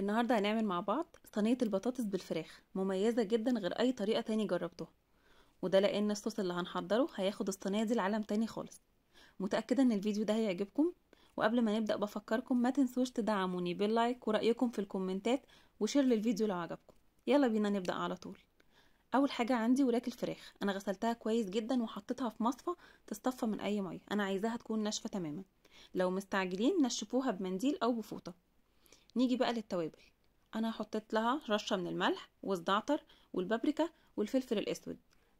النهاردة هنعمل مع بعض صينية البطاطس بالفراخ مميزة جدا غير أي طريقة تاني جربتها وده لأن الصوص اللي هنحضره هياخد الصينية دي لعالم تاني خالص متأكدة إن الفيديو ده هيعجبكم وقبل ما نبدأ بفكركم ما تنسوش تدعموني باللايك ورأيكم في الكومنتات وشير للفيديو لو عجبكم يلا بينا نبدأ على طول أول حاجة عندي وراك الفراخ أنا غسلتها كويس جدا وحطيتها في مصفى تصطفى من أي مية أنا عايزاها تكون ناشفة تماما لو مستعجلين نشفوها بمنديل أو بفوطة نيجي بقى للتوابل انا حطيت لها رشه من الملح والزعتر والبابريكا والفلفل الاسود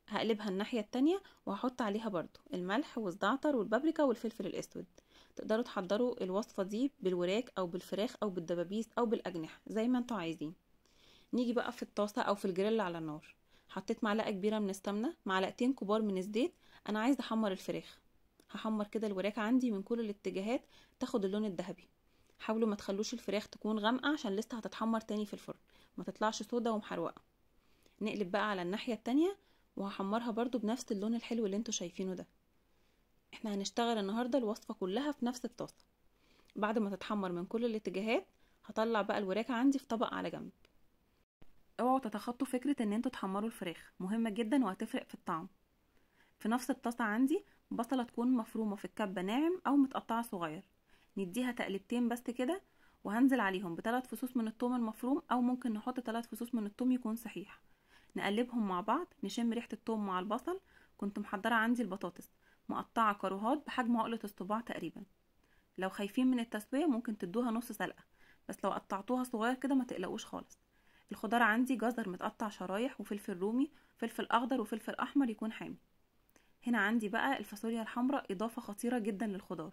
هقلبها الناحيه التانية وهحط عليها برضو الملح والزعتر والبابريكا والفلفل الاسود تقدروا تحضروا الوصفه دي بالوراك او بالفراخ او بالدبابيس او بالاجنحه زي ما انتوا عايزين نيجي بقى في الطاسه او في الجريل على النار حطيت معلقه كبيره من السمنه معلقتين كبار من الزيت انا عايزه احمر الفراخ هحمر كده الوراك عندي من كل الاتجاهات تاخد اللون الذهبي حاولوا ما تخلوش الفراخ تكون غامقه عشان لسه هتتحمر تاني في الفرن ما تطلعش سودا ومحروقه نقلب بقى على الناحيه التانية وهحمرها برضو بنفس اللون الحلو اللي انتوا شايفينه ده احنا هنشتغل النهارده الوصفه كلها في نفس الطاسه بعد ما تتحمر من كل الاتجاهات هطلع بقى الوراك عندي في طبق على جنب اوعوا تتخطوا فكره ان انتوا تحمروا الفراخ مهمه جدا وهتفرق في الطعم في نفس الطاسه عندي بصله تكون مفرومه في الكبه ناعم او متقطعه صغير نديها تقلبتين بس كده وهنزل عليهم بثلاث فصوص من الثوم المفروم او ممكن نحط ثلاث فصوص من الثوم يكون صحيح نقلبهم مع بعض نشم ريحه الثوم مع البصل كنت محضره عندي البطاطس مقطعه كروهات بحجم عقله الصباع تقريبا لو خايفين من التسويه ممكن تدوها نص سلقه بس لو قطعتوها صغير كده ما تقلقوش خالص الخضار عندي جزر متقطع شرايح وفلفل رومي فلفل اخضر وفلفل احمر يكون حامي هنا عندي بقى الفاصوليا الحمراء اضافه خطيره جدا للخضار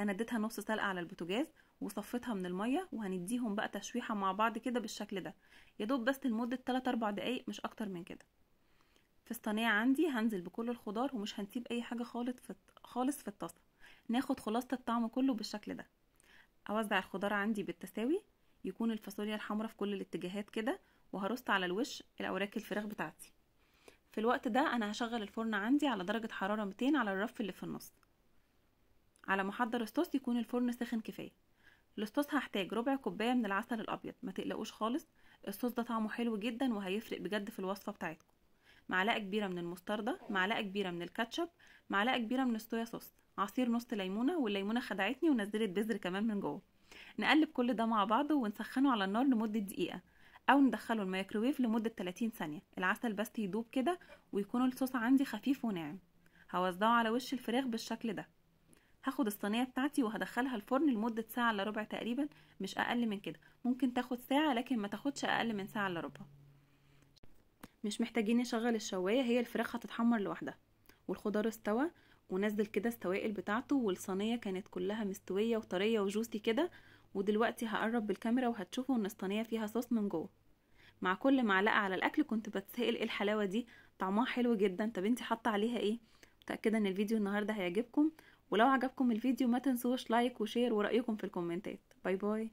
انا اديتها نص سلقه على البوتاجاز وصفيتها من الميه وهنديهم بقى تشويحه مع بعض كده بالشكل ده يا دوب بس لمده 3 4 دقايق مش اكتر من كده في الصينيه عندي هنزل بكل الخضار ومش هنسيب اي حاجه خالص في خالص في الطاسه ناخد خلاصه الطعم كله بالشكل ده اوزع الخضار عندي بالتساوي يكون الفاصوليا الحمراء في كل الاتجاهات كده وهرص على الوش الاوراق الفراخ بتاعتي في الوقت ده انا هشغل الفرن عندي على درجه حراره 200 على الرف اللي في النص على محضر الصوص يكون الفرن ساخن كفايه للصوص هحتاج ربع كوبايه من العسل الابيض ما تقلقوش خالص الصوص ده طعمه حلو جدا وهيفرق بجد في الوصفه بتاعتكم معلقه كبيره من المستردة معلقه كبيره من الكاتشب معلقه كبيره من الصويا صوص عصير نص ليمونه والليمونه خدعتني ونزلت بذر كمان من جوه نقلب كل ده مع بعضه ونسخنه على النار لمده دقيقه او ندخله الميكروويف لمده 30 ثانيه العسل بس يدوب كده ويكون الصوص عندي خفيف وناعم هوزعه على وش الفراخ بالشكل ده هاخد الصينيه بتاعتي وهدخلها الفرن لمده ساعه الا ربع تقريبا مش اقل من كده ممكن تاخد ساعه لكن ما تاخدش اقل من ساعه الا ربع مش محتاجين نشغل الشوايه هي الفراخ هتتحمر لوحدها والخضار استوى ونزل كده السوائل بتاعته والصينيه كانت كلها مستويه وطريه وجوسي كده ودلوقتي هقرب بالكاميرا وهتشوفوا ان الصينيه فيها صوص من جوه مع كل معلقه على الاكل كنت بتسائل ايه الحلاوه دي طعمها حلو جدا طب انتي حاطه عليها ايه متاكده ان الفيديو النهارده هيعجبكم ولو عجبكم الفيديو ما تنسوش لايك وشير ورأيكم في الكومنتات باي باي